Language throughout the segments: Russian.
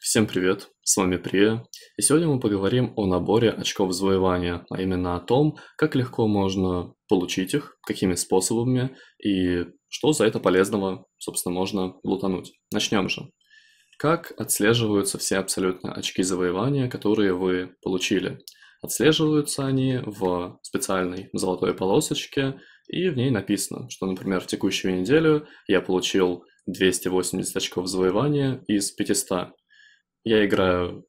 Всем привет, с вами Прия, и сегодня мы поговорим о наборе очков завоевания, а именно о том, как легко можно получить их, какими способами и что за это полезного, собственно, можно лутануть. Начнем же. Как отслеживаются все абсолютно очки завоевания, которые вы получили? Отслеживаются они в специальной золотой полосочке, и в ней написано, что, например, в текущую неделю я получил 280 очков завоевания из 500. Я играю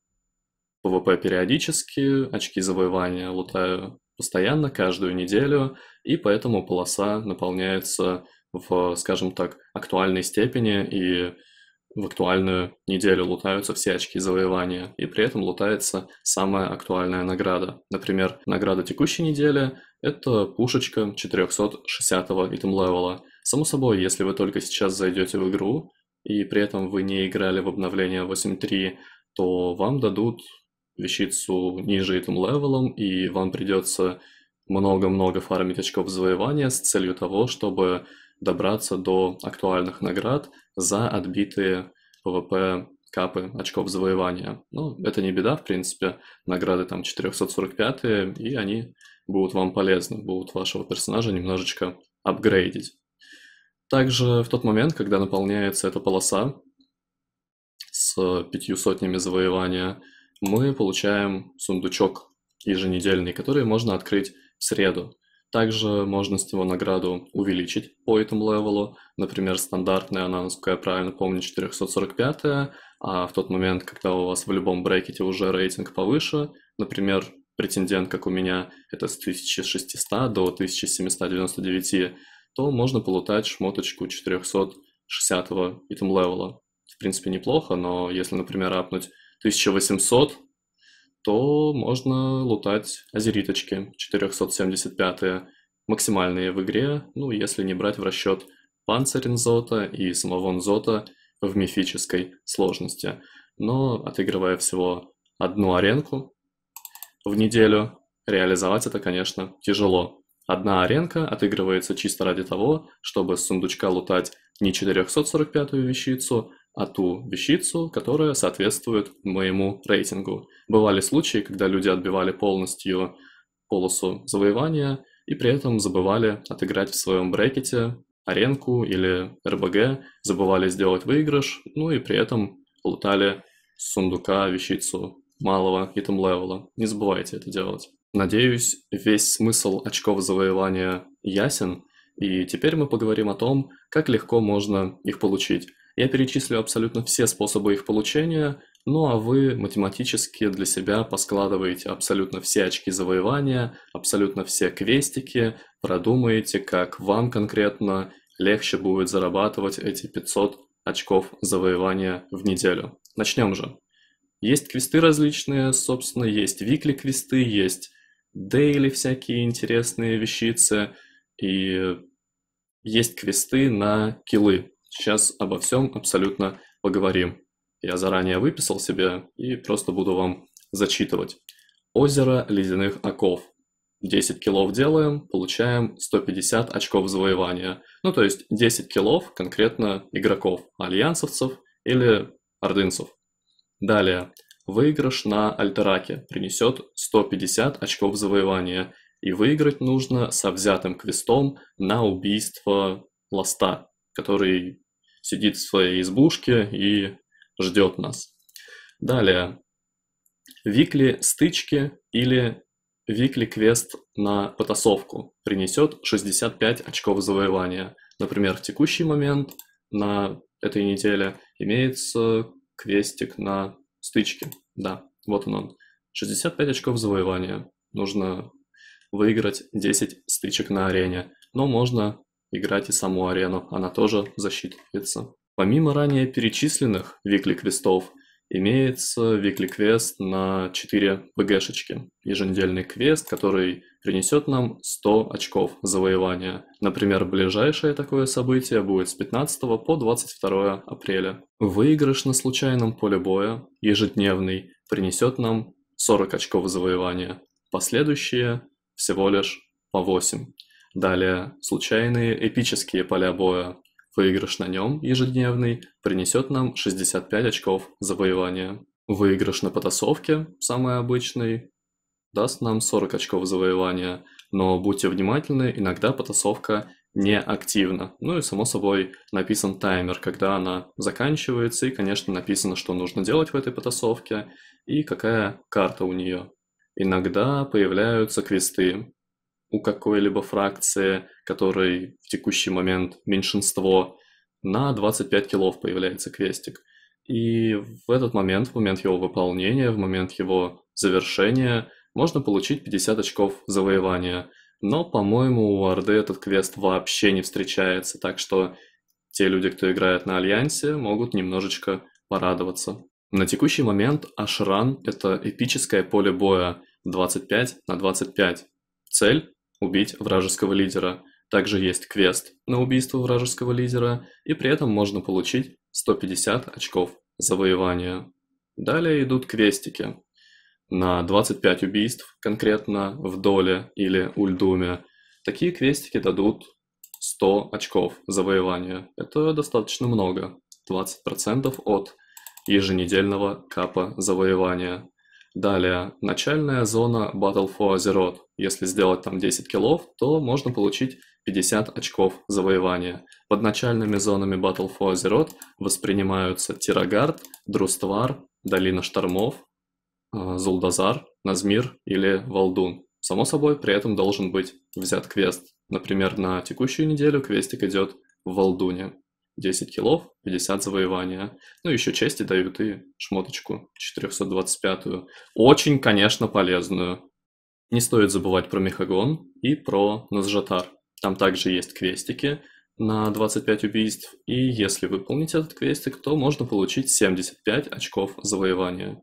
PvP периодически, очки завоевания лутаю постоянно, каждую неделю, и поэтому полоса наполняется в, скажем так, актуальной степени, и в актуальную неделю лутаются все очки завоевания, и при этом лутается самая актуальная награда. Например, награда текущей недели — это пушечка 460 итем-левела. Само собой, если вы только сейчас зайдете в игру, и при этом вы не играли в обновление 8.3, то вам дадут вещицу ниже этим левелом, и вам придется много-много фармить очков завоевания с целью того, чтобы добраться до актуальных наград за отбитые ПВП капы очков завоевания. Ну, это не беда, в принципе, награды там 445, и они будут вам полезны, будут вашего персонажа немножечко апгрейдить. Также в тот момент, когда наполняется эта полоса с пятью сотнями завоевания, мы получаем сундучок еженедельный, который можно открыть в среду. Также можно с него награду увеличить по этому левелу. Например, стандартная она, насколько я правильно помню, 445 а в тот момент, когда у вас в любом брекете уже рейтинг повыше, например, претендент, как у меня, это с 1600 до 1799, то можно полутать шмоточку 460 го item левела. В принципе, неплохо, но если, например, апнуть 1800, то можно лутать азериточки 475 максимальные в игре, ну, если не брать в расчет панцирь зота и самого зота в мифической сложности. Но, отыгрывая всего одну аренку в неделю, реализовать это, конечно, тяжело. Одна аренка отыгрывается чисто ради того, чтобы с сундучка лутать не 445-ю вещицу, а ту вещицу, которая соответствует моему рейтингу. Бывали случаи, когда люди отбивали полностью полосу завоевания и при этом забывали отыграть в своем брекете аренку или РБГ, забывали сделать выигрыш, ну и при этом лутали с сундука вещицу малого итем-левела. Не забывайте это делать. Надеюсь, весь смысл очков завоевания ясен, и теперь мы поговорим о том, как легко можно их получить. Я перечислю абсолютно все способы их получения, ну а вы математически для себя поскладываете абсолютно все очки завоевания, абсолютно все квестики, продумаете, как вам конкретно легче будет зарабатывать эти 500 очков завоевания в неделю. Начнем же. Есть квесты различные, собственно, есть викли-квесты, есть дейли всякие интересные вещицы, и есть квесты на килы. Сейчас обо всем абсолютно поговорим. Я заранее выписал себе и просто буду вам зачитывать. Озеро ледяных оков. 10 килов делаем, получаем 150 очков завоевания. Ну, то есть 10 килов конкретно игроков, альянсовцев или ордынцев. Далее, Выигрыш на альтераке принесет 150 очков завоевания, и выиграть нужно со взятым квестом на убийство Ласта, который сидит в своей избушке и ждет нас. Далее. Викли стычки или Викли квест на потасовку принесет 65 очков завоевания. Например, в текущий момент на этой неделе имеется квестик на стычки. Да, вот он он. 65 очков завоевания. Нужно выиграть 10 стычек на арене. Но можно играть и саму арену, она тоже засчитывается. Помимо ранее перечисленных викли квестов, имеется викли квест на 4 БГшечки. Еженедельный квест, который принесет нам 100 очков завоевания. Например, ближайшее такое событие будет с 15 по 22 апреля. Выигрыш на случайном поле боя, ежедневный, принесет нам 40 очков завоевания. Последующие всего лишь по 8. Далее, случайные эпические поля боя. Выигрыш на нем ежедневный принесет нам 65 очков завоевания. Выигрыш на потасовке, самый обычный, даст нам 40 очков завоевания, но будьте внимательны, иногда потасовка не активна. Ну и само собой написан таймер, когда она заканчивается, и, конечно, написано, что нужно делать в этой потасовке и какая карта у нее. Иногда появляются квесты у какой-либо фракции, которой в текущий момент меньшинство, на 25 килов появляется квестик. И в этот момент, в момент его выполнения, в момент его завершения, можно получить 50 очков завоевания. Но, по-моему, у Орды этот квест вообще не встречается, так что те люди, кто играет на Альянсе, могут немножечко порадоваться. На текущий момент Ашран – это эпическое поле боя 25 на 25. Цель – убить вражеского лидера. Также есть квест на убийство вражеского лидера, и при этом можно получить 150 очков завоевания. Далее идут квестики на 25 убийств конкретно в Доле или Ульдуме, такие квестики дадут 100 очков завоевания. Это достаточно много. 20% от еженедельного капа завоевания. Далее, начальная зона Battle for Azeroth. Если сделать там 10 киллов, то можно получить 50 очков завоевания. Под начальными зонами Battle for Azeroth воспринимаются Тирагард, Друствар, Долина Штормов, Э, Зулдазар, Назмир или Валдун. Само собой, при этом должен быть взят квест. Например, на текущую неделю квестик идет в Валдуне. 10 килов, 50 завоевания. Ну, еще чести дают и шмоточку 425-ю. Очень, конечно, полезную. Не стоит забывать про Мехагон и про Назжатар. Там также есть квестики на 25 убийств, и если выполнить этот квестик, то можно получить 75 очков завоевания.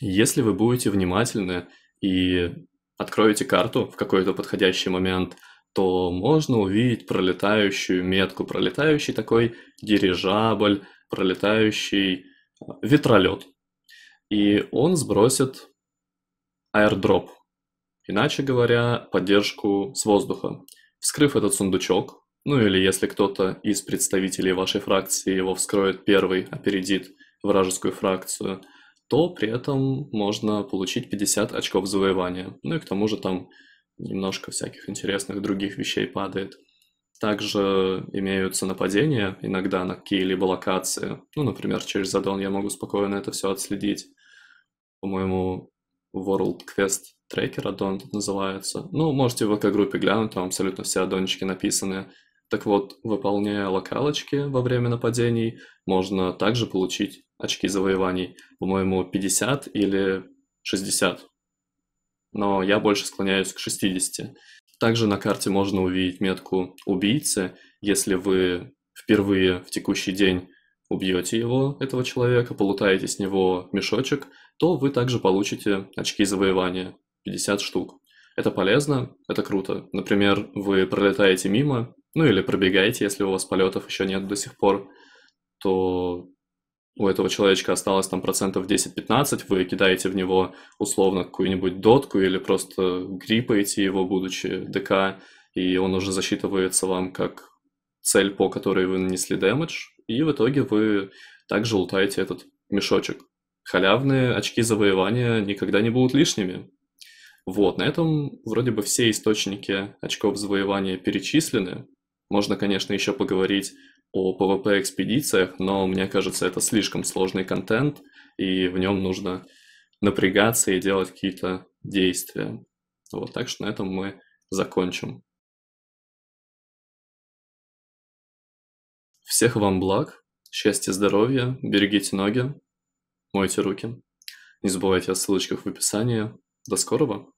Если вы будете внимательны и откроете карту в какой-то подходящий момент, то можно увидеть пролетающую метку, пролетающий такой дирижабль, пролетающий э, ветролет. И он сбросит аирдроп, иначе говоря, поддержку с воздуха. Вскрыв этот сундучок, ну или если кто-то из представителей вашей фракции его вскроет первый, опередит вражескую фракцию – то при этом можно получить 50 очков завоевания. Ну и к тому же там немножко всяких интересных других вещей падает. Также имеются нападения иногда на какие-либо локации. Ну, например, через задон я могу спокойно это все отследить. По-моему, World Quest Tracker аддон тут называется. Ну, можете в ВК-группе глянуть, там абсолютно все аддончики написаны. Так вот, выполняя локалочки во время нападений, можно также получить очки завоеваний, по-моему, 50 или 60. Но я больше склоняюсь к 60. Также на карте можно увидеть метку убийцы, если вы впервые в текущий день убьете его, этого человека, полутаете с него мешочек, то вы также получите очки завоевания, 50 штук. Это полезно, это круто. Например, вы пролетаете мимо, ну или пробегаете, если у вас полетов еще нет до сих пор, то у этого человечка осталось там процентов 10-15, вы кидаете в него условно какую-нибудь дотку или просто грипаете его, будучи ДК, и он уже засчитывается вам как цель, по которой вы нанесли дэмэдж, и в итоге вы также лутаете этот мешочек. Халявные очки завоевания никогда не будут лишними. Вот, на этом вроде бы все источники очков завоевания перечислены, можно, конечно, еще поговорить о PvP-экспедициях, но мне кажется, это слишком сложный контент, и в нем нужно напрягаться и делать какие-то действия. Вот, так что на этом мы закончим. Всех вам благ, счастья, здоровья, берегите ноги, мойте руки. Не забывайте о ссылочках в описании. До скорого!